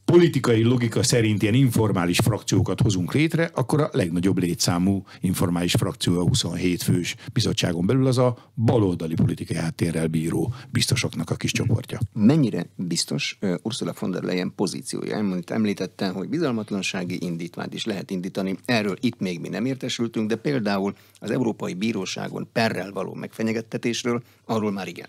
politikai logika szerint ilyen informális frakciókat hozunk létre, akkor a legnagyobb létszámú informális frakció a 27 fős bizottságon belül az a baloldali politikai háttérrel bíró biztosoknak a kis csoportja. Mennyire biztos uh, Ursula von der Leyen pozíciója? Amit említette, hogy bizalmatlansági indítványt is lehet indítani. Erről itt még mi nem értesültünk, de például az Európai Bíróságon perrel való megfenyegettetésről, arról már igen.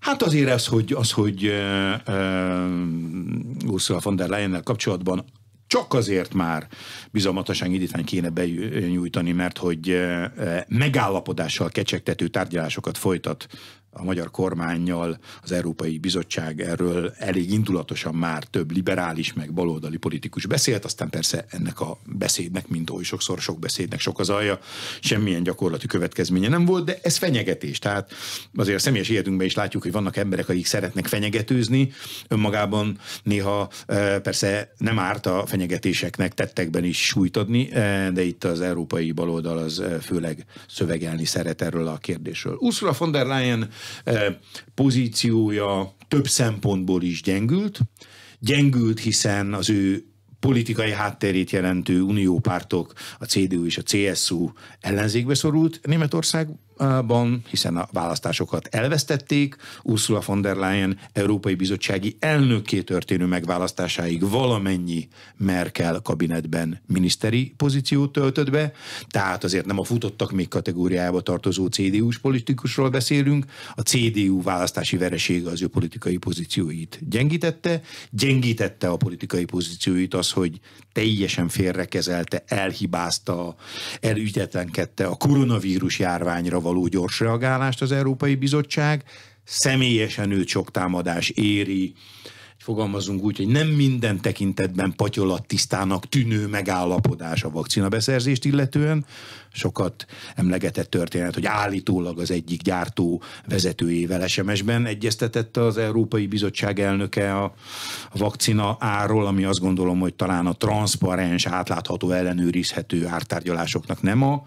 Hát azért ez, hogy, az, hogy uh, uh, Ursula von der leyen kapcsolatban csak azért már bizalmatosan indítvány kéne benyújtani, mert hogy megállapodással kecsegtető tárgyalásokat folytat a magyar kormányjal az Európai Bizottság erről elég indulatosan már több liberális, meg baloldali politikus beszélt, aztán persze ennek a beszédnek, mint oly sokszor sok beszédnek sok az alja, semmilyen gyakorlati következménye nem volt, de ez fenyegetés. Tehát azért a személyes életünkben is látjuk, hogy vannak emberek, akik szeretnek fenyegetőzni, önmagában néha e, persze nem árt a fenyegetéseknek tettekben is sújtadni, e, de itt az európai baloldal az e, főleg szövegelni szeret erről a kérdésről. Ursula von der Leyen Eh, pozíciója több szempontból is gyengült. Gyengült, hiszen az ő politikai hátterét jelentő uniópártok, a CDU és a CSU ellenzékbe szorult Németország ban, hiszen a választásokat elvesztették, Ursula von der Leyen Európai Bizottsági elnökké történő megválasztásáig valamennyi Merkel kabinetben miniszteri pozíciót töltött be, tehát azért nem a futottak még kategóriába tartozó CDU-s politikusról beszélünk, a CDU választási veresége az ő politikai pozícióit gyengítette, gyengítette a politikai pozícióit az, hogy teljesen félrekezelte, elhibázta, elügyetlenkedte a koronavírus járványra való gyors reagálást az Európai Bizottság, személyesen őt sok támadás éri, fogalmazunk úgy, hogy nem minden tekintetben patyolat tisztának tűnő megállapodás a vakcina beszerzést illetően. Sokat emlegetett történet, hogy állítólag az egyik gyártó vezetőjével SMS-ben egyeztetett az Európai Bizottság elnöke a, a vakcina áról, ami azt gondolom, hogy talán a transzparens, átlátható, ellenőrizhető ártárgyalásoknak nem a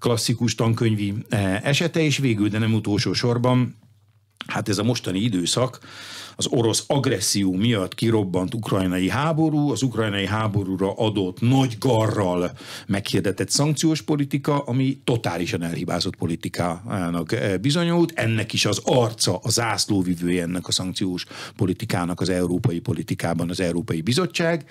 klasszikus tankönyvi eh, esete, és végül, de nem utolsó sorban, hát ez a mostani időszak, az orosz agresszió miatt kirobbant ukrajnai háború, az ukrajnai háborúra adott nagy garral meghirdetett szankciós politika, ami totálisan elhibázott politikának eh, bizonyult. Ennek is az arca, a zászlóvivője ennek a szankciós politikának az európai politikában az Európai Bizottság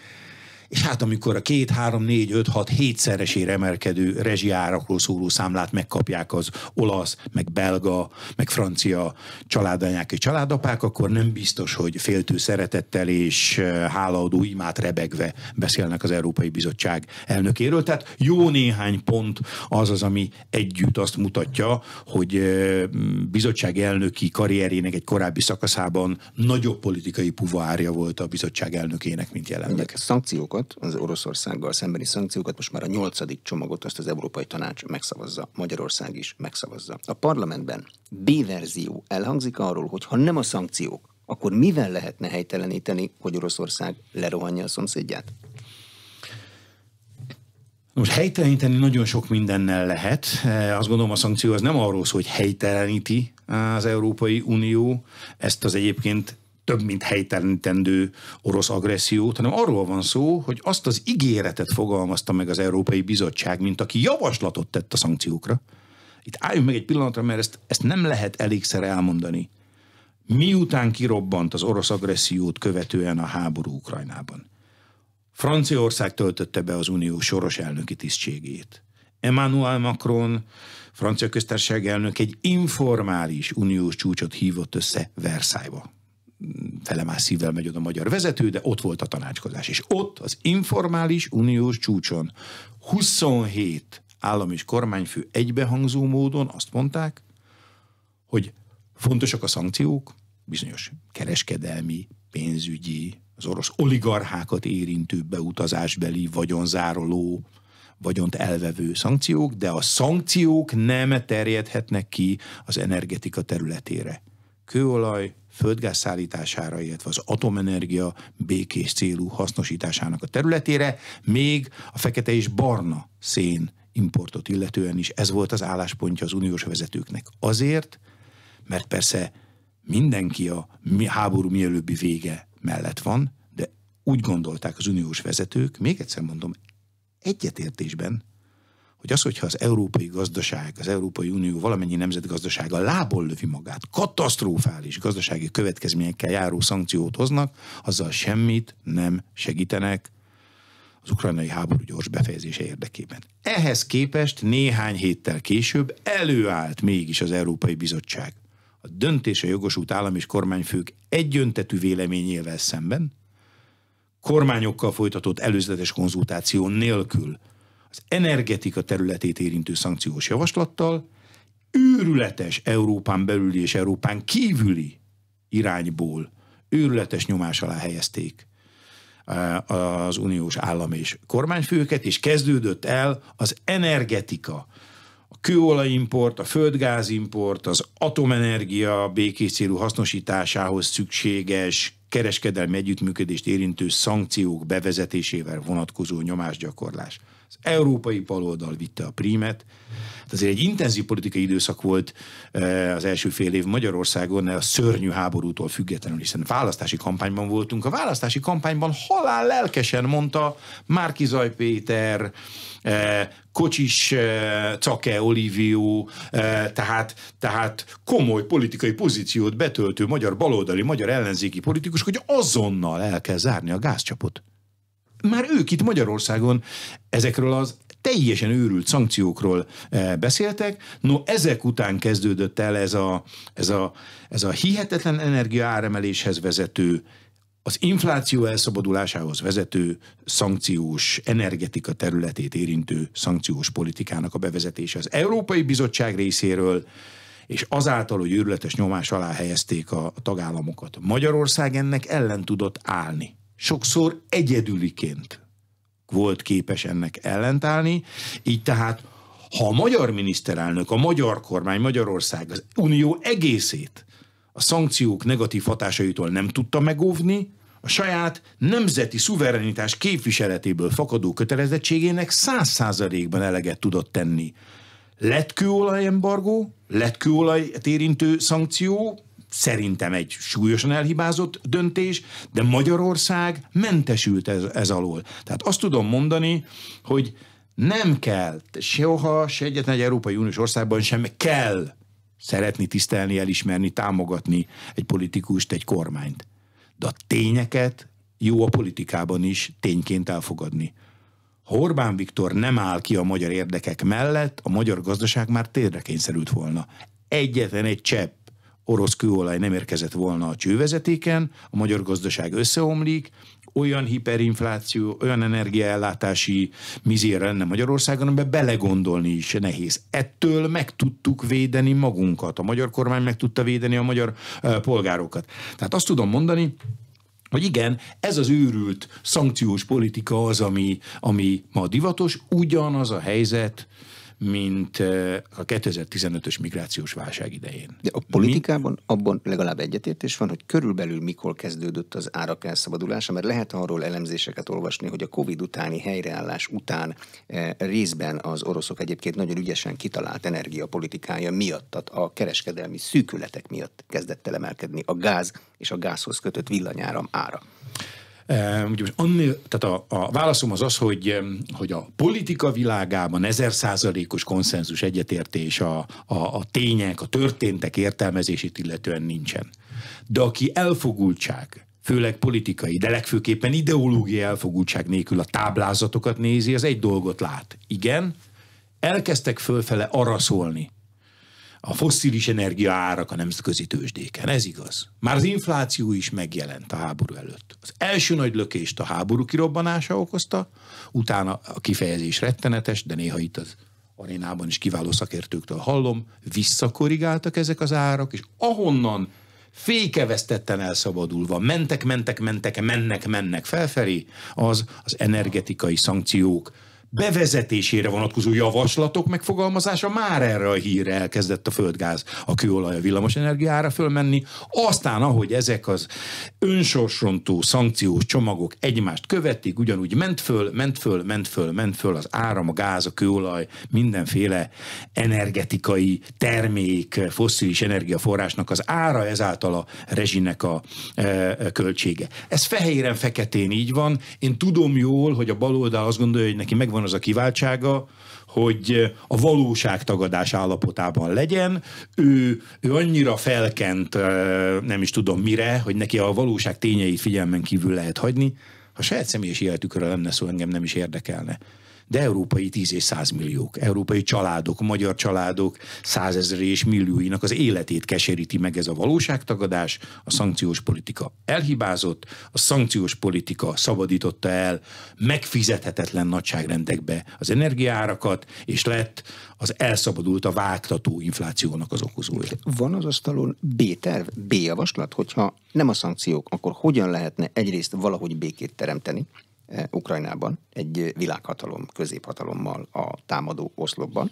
és hát amikor a két, három, négy, öt, hat, hétszeresére emelkedő árakról szóló számlát megkapják az olasz, meg belga, meg francia családanyák és családapák, akkor nem biztos, hogy féltő szeretettel és eh, hálaadó imát rebegve beszélnek az Európai Bizottság elnökéről. Tehát jó néhány pont az az, ami együtt azt mutatja, hogy eh, bizottság elnöki karrierének egy korábbi szakaszában nagyobb politikai puvárja volt a bizottság elnökének, mint jelenleg. Szankciók szankciókat, az Oroszországgal szembeni szankciókat, most már a nyolcadik csomagot azt az Európai Tanács megszavazza, Magyarország is megszavazza. A parlamentben B verzió elhangzik arról, hogy ha nem a szankciók, akkor mivel lehetne helyteleníteni, hogy Oroszország lerohanja a szomszédját? Most helyteleníteni nagyon sok mindennel lehet. Azt gondolom a szankció az nem arról szól, hogy helyteleníti az Európai Unió ezt az egyébként több mint helytelenítendő orosz agressziót, hanem arról van szó, hogy azt az ígéretet fogalmazta meg az Európai Bizottság, mint aki javaslatot tett a szankciókra. Itt álljunk meg egy pillanatra, mert ezt, ezt nem lehet elégszer elmondani. Miután kirobbant az orosz agressziót követően a háború Ukrajnában. Franciaország töltötte be az unió soros elnöki tisztségét. Emmanuel Macron, francia köztársaság elnök egy informális uniós csúcsot hívott össze Versailles-ba fele más szívvel megy oda a magyar vezető, de ott volt a tanácskozás. És ott az informális uniós csúcson 27 állam és kormányfő egybehangzó módon azt mondták, hogy fontosak a szankciók, bizonyos kereskedelmi, pénzügyi, az orosz oligarchákat érintő beutazásbeli, vagyonzároló, vagyont elvevő szankciók, de a szankciók nem terjedhetnek ki az energetika területére kőolaj, földgáz szállítására, illetve az atomenergia békés célú hasznosításának a területére, még a fekete és barna szén importot illetően is ez volt az álláspontja az uniós vezetőknek. Azért, mert persze mindenki a háború mielőbbi vége mellett van, de úgy gondolták az uniós vezetők, még egyszer mondom, egyetértésben hogy az, hogyha az európai gazdaság, az Európai Unió valamennyi nemzetgazdasága lából lövi magát, katasztrofális gazdasági következményekkel járó szankciót hoznak, azzal semmit nem segítenek az ukrajnai háború gyors befejezése érdekében. Ehhez képest néhány héttel később előállt mégis az Európai Bizottság a döntése jogosult állam és kormányfők egyöntetű véleményével szemben, kormányokkal folytatott előzetes konzultáció nélkül az energetika területét érintő szankciós javaslattal, őrületes Európán belüli és Európán kívüli irányból őrületes nyomás alá helyezték eh, az uniós állam és kormányfőket, és kezdődött el az energetika, a kőolajimport, a földgázimport, az atomenergia békés célú hasznosításához szükséges kereskedelmi együttműködést érintő szankciók bevezetésével vonatkozó nyomásgyakorlás. Az európai baloldal vitte a prímet, de hát azért egy intenzív politikai időszak volt eh, az első fél év Magyarországon a szörnyű háborútól függetlenül, hiszen választási kampányban voltunk. A választási kampányban halál lelkesen mondta Márki Zaj Péter, eh, Kocsis eh, Cake Olivió, tehát, tehát komoly politikai pozíciót betöltő magyar baloldali, magyar ellenzéki politikus, hogy azonnal el kell zárni a gázcsapot. Már ők itt Magyarországon ezekről az teljesen őrült szankciókról eh, beszéltek. No, ezek után kezdődött el ez a, ez a, ez a hihetetlen energia áremeléshez vezető az infláció elszabadulásához vezető szankciós energetika területét érintő szankciós politikának a bevezetése az Európai Bizottság részéről, és azáltal, hogy őrületes nyomás alá helyezték a tagállamokat. Magyarország ennek ellen tudott állni. Sokszor egyedüliként volt képes ennek ellentállni, így tehát ha a magyar miniszterelnök, a magyar kormány, Magyarország, az unió egészét a szankciók negatív hatásaitól nem tudta megóvni, a saját nemzeti szuverenitás képviseletéből fakadó kötelezettségének száz százalékban eleget tudott tenni. Lett kőolajembargó, lett kőolajt érintő szankció, szerintem egy súlyosan elhibázott döntés, de Magyarország mentesült ez, ez alól. Tehát azt tudom mondani, hogy nem kell, soha se egyetlen egy Európai Uniós országban sem kell szeretni, tisztelni, elismerni, támogatni egy politikust, egy kormányt. De a tényeket jó a politikában is tényként elfogadni. Ha Orbán Viktor nem áll ki a magyar érdekek mellett, a magyar gazdaság már térre kényszerült volna. Egyetlen egy csepp orosz kőolaj nem érkezett volna a csővezetéken, a magyar gazdaság összeomlik, olyan hiperinfláció, olyan energiaellátási mizér lenne Magyarországon, amiben belegondolni is nehéz. Ettől meg tudtuk védeni magunkat. A magyar kormány meg tudta védeni a magyar polgárokat. Tehát azt tudom mondani, hogy igen, ez az őrült szankciós politika az, ami, ami ma divatos, ugyanaz a helyzet mint a 2015-ös migrációs válság idején. De a politikában Mi? abban legalább egyetértés van, hogy körülbelül mikor kezdődött az árak elszabadulása, mert lehet arról elemzéseket olvasni, hogy a COVID utáni helyreállás után e, részben az oroszok egyébként nagyon ügyesen kitalált energiapolitikája miatt, a kereskedelmi szűkületek miatt kezdett el emelkedni a gáz és a gázhoz kötött villanyáram ára. Ugye, annél, tehát a, a válaszom az az, hogy, hogy a politika világában ezer százalékos konszenzus egyetértés a, a, a tények, a történtek értelmezését illetően nincsen. De aki elfogultság, főleg politikai, de legfőképpen ideológiai elfogultság nélkül a táblázatokat nézi, az egy dolgot lát. Igen, elkezdtek fölfele arra szólni, a fosszilis energia árak a nemzetközi tőzsdéken. Ez igaz. Már az infláció is megjelent a háború előtt. Az első nagy lökést a háború kirobbanása okozta, utána a kifejezés rettenetes, de néha itt az arénában is kiváló szakértőktől hallom, visszakorrigáltak ezek az árak, és ahonnan fékevesztetten elszabadulva, mentek, mentek, mentek, mennek, mennek felfelé, az az energetikai szankciók, bevezetésére vonatkozó javaslatok megfogalmazása már erre a hírre elkezdett a földgáz, a kőolaj, a villamosenergiára fölmenni. Aztán, ahogy ezek az önsorsontó szankciós csomagok egymást követik, ugyanúgy ment föl, ment föl, ment föl, ment föl az áram, a gáz, a kőolaj, mindenféle energetikai termék, fosszilis energiaforrásnak az ára, ezáltal a rezsinek a e, költsége. Ez fehéren-feketén így van. Én tudom jól, hogy a baloldal azt gondolja, hogy neki megvan megvan az a kiváltsága, hogy a tagadás állapotában legyen. Ő, ő annyira felkent, nem is tudom mire, hogy neki a valóság tényeit figyelmen kívül lehet hagyni. Ha saját személyes életükről lenne szó, engem nem is érdekelne de európai tíz és százmilliók, európai családok, magyar családok százezrei és millióinak az életét keseríti meg ez a valóságtagadás, a szankciós politika elhibázott, a szankciós politika szabadította el megfizethetetlen nagyságrendekbe az energiárakat, és lett az elszabadult a vágtató inflációnak az okozója. Van az asztalon B-terv, B-javaslat, hogyha nem a szankciók, akkor hogyan lehetne egyrészt valahogy békét teremteni, Eh, Ukrajnában, egy eh, világhatalom, középhatalommal a támadó oszlopban.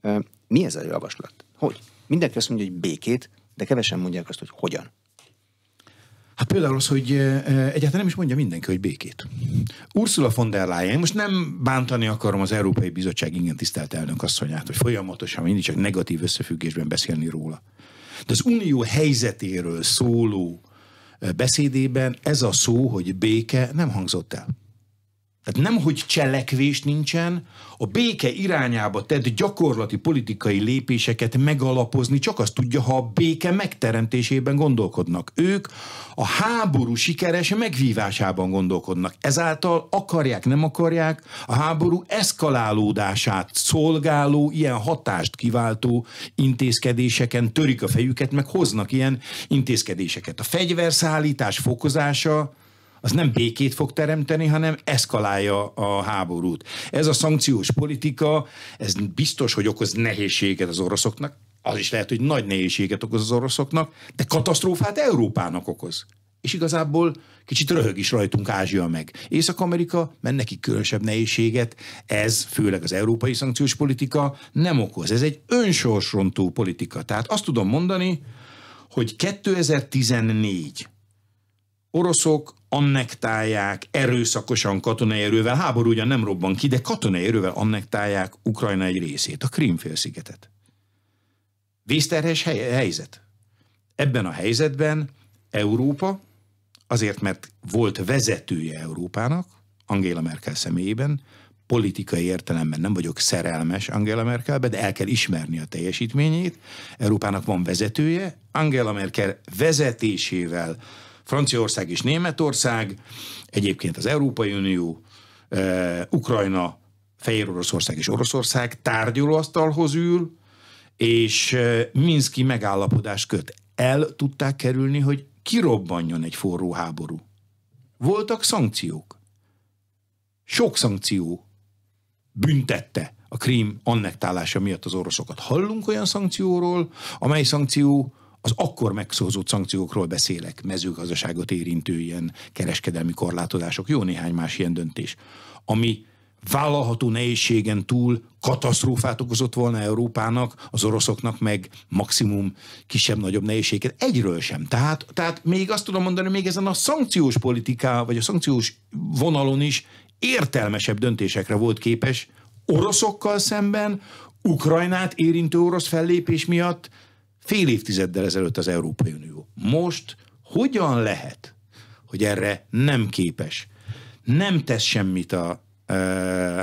Eh, mi ez a javaslat? Hogy? Mindenki azt mondja, hogy békét, de kevesen mondják azt, hogy hogyan. Hát például az, hogy egyáltalán nem is mondja mindenki, hogy békét. Ursula von der Leyen, most nem bántani akarom az Európai Bizottság ingyen tisztelt elnök asszonyát, hogy folyamatosan mindig csak negatív összefüggésben beszélni róla. De az unió helyzetéről szóló beszédében ez a szó, hogy béke nem hangzott el. Tehát nem, hogy cselekvés nincsen, a béke irányába tett gyakorlati politikai lépéseket megalapozni csak azt tudja, ha a béke megteremtésében gondolkodnak. Ők a háború sikeres megvívásában gondolkodnak. Ezáltal akarják, nem akarják a háború eszkalálódását szolgáló, ilyen hatást kiváltó intézkedéseken törik a fejüket, meg hoznak ilyen intézkedéseket. A fegyverszállítás fokozása az nem békét fog teremteni, hanem eszkalálja a háborút. Ez a szankciós politika, ez biztos, hogy okoz nehézséget az oroszoknak, az is lehet, hogy nagy nehézséget okoz az oroszoknak, de katasztrófát Európának okoz. És igazából kicsit röhög is rajtunk Ázsia meg. Észak-Amerika, mert neki különösebb nehézséget, ez főleg az európai szankciós politika nem okoz. Ez egy önsorsrontó politika. Tehát azt tudom mondani, hogy 2014 oroszok, annektálják erőszakosan katonai erővel, háború ugyan nem robban ki, de katonai erővel annektálják Ukrajna egy részét, a Krímfélszigetet. Vészterhes helyzet. Ebben a helyzetben Európa, azért mert volt vezetője Európának, Angela Merkel személyében, politikai értelemben nem vagyok szerelmes Angela Merkelbe, de el kell ismerni a teljesítményét. Európának van vezetője, Angela Merkel vezetésével Franciaország és Németország, egyébként az Európai Unió, eh, Ukrajna, Fehér Oroszország és Oroszország tárgyalóasztalhoz ül, és eh, Minszki megállapodás köt. El tudták kerülni, hogy kirobbanjon egy forró háború. Voltak szankciók. Sok szankció büntette a krím annektálása miatt az oroszokat. Hallunk olyan szankcióról, amely szankció az akkor megszózott szankciókról beszélek, mezőgazdaságot érintő ilyen kereskedelmi korlátozások, jó néhány más ilyen döntés, ami vállalható nehézségen túl katasztrófát okozott volna Európának, az oroszoknak meg maximum kisebb-nagyobb nehézséget. Egyről sem. Tehát, tehát még azt tudom mondani, még ezen a szankciós politiká, vagy a szankciós vonalon is értelmesebb döntésekre volt képes oroszokkal szemben, Ukrajnát érintő orosz fellépés miatt, fél évtizeddel ezelőtt az Európai Unió. Most hogyan lehet, hogy erre nem képes? Nem tesz semmit a e,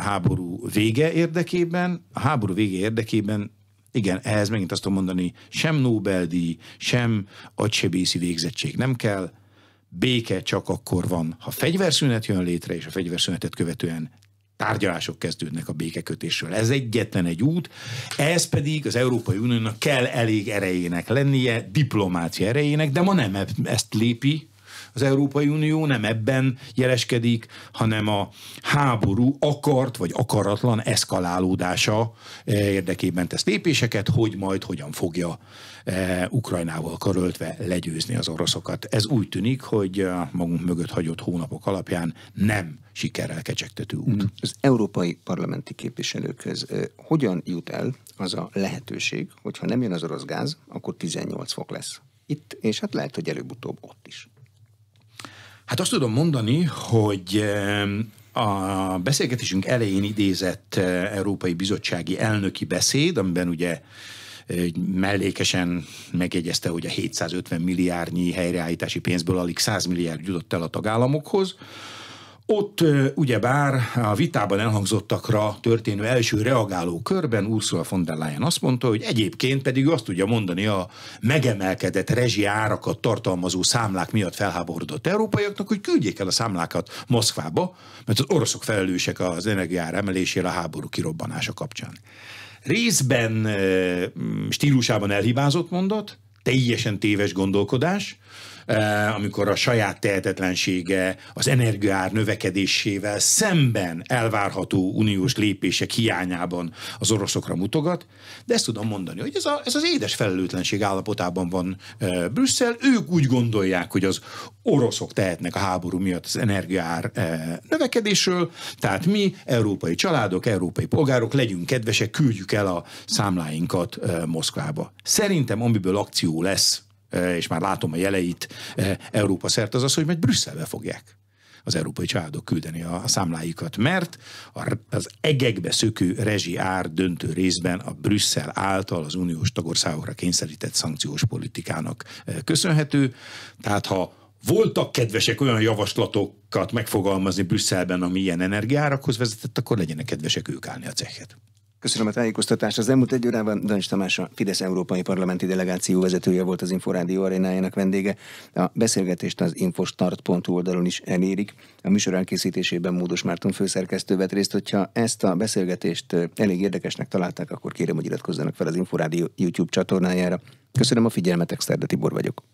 háború vége érdekében. A háború vége érdekében igen, ehhez megint azt tudom mondani, sem Nobel-díj, sem agysebészi végzettség nem kell, béke csak akkor van, ha fegyverszünet jön létre, és a fegyverszünetet követően tárgyalások kezdődnek a békekötésről. Ez egyetlen egy út, ez pedig az Európai Uniónak kell elég erejének lennie, diplomácia erejének, de ma nem ezt lépi az Európai Unió, nem ebben jeleskedik, hanem a háború akart vagy akaratlan eszkalálódása eh, érdekében tesz lépéseket, hogy majd hogyan fogja e, Ukrajnával karöltve legyőzni az oroszokat. Ez úgy tűnik, hogy a e, magunk mögött hagyott hónapok alapján nem sikerrel kecsegtető út. Mhm. Az európai parlamenti képviselőkhez e, hogyan jut el az a lehetőség, hogyha nem jön az orosz gáz, akkor 18 fok lesz itt, és hát lehet, hogy előbb-utóbb ott is. Hát azt tudom mondani, hogy e, a beszélgetésünk elején idézett Európai Bizottsági elnöki beszéd, amiben ugye mellékesen megjegyezte, hogy a 750 milliárdnyi helyreállítási pénzből alig 100 milliárd jutott el a tagállamokhoz. Ott ugyebár a vitában elhangzottakra történő első reagáló körben Ursula von der Leyen azt mondta, hogy egyébként pedig azt tudja mondani a megemelkedett rezsi árakat tartalmazó számlák miatt felháborodott európaiaknak, hogy küldjék el a számlákat Moszkvába, mert az oroszok felelősek az energiára emelésére a háború kirobbanása kapcsán részben stílusában elhibázott mondat, teljesen téves gondolkodás, Eh, amikor a saját tehetetlensége az energiár növekedésével szemben elvárható uniós lépések hiányában az oroszokra mutogat, de ezt tudom mondani, hogy ez, a, ez az édes felelőtlenség állapotában van eh, Brüsszel, ők úgy gondolják, hogy az oroszok tehetnek a háború miatt az energiár eh, növekedésről, tehát mi, európai családok, európai polgárok, legyünk kedvesek, küldjük el a számláinkat Moszkvába. Szerintem amiből akció lesz E, és már látom a jeleit e, Európa szert az az, hogy majd Brüsszelbe fogják az európai családok küldeni a számláikat, mert az egekbe szökő rezsi ár döntő részben a Brüsszel által az uniós tagországokra kényszerített szankciós politikának e, köszönhető. Tehát ha voltak kedvesek olyan javaslatokat megfogalmazni Brüsszelben, ami ilyen energiárakhoz vezetett, akkor legyenek kedvesek ők állni a cehet. Köszönöm a tájékoztatást. Az elmúlt egy órában Dancs Tamás a Fidesz Európai Parlamenti Delegáció vezetője volt az Inforádió arénájának vendége. A beszélgetést az infostart.hu oldalon is elérik. A műsor elkészítésében Módos Márton főszerkesztő vett részt. Hogyha ezt a beszélgetést elég érdekesnek találták, akkor kérem, hogy iratkozzanak fel az Inforádió YouTube csatornájára. Köszönöm a figyelmet, Exterde Tibor vagyok.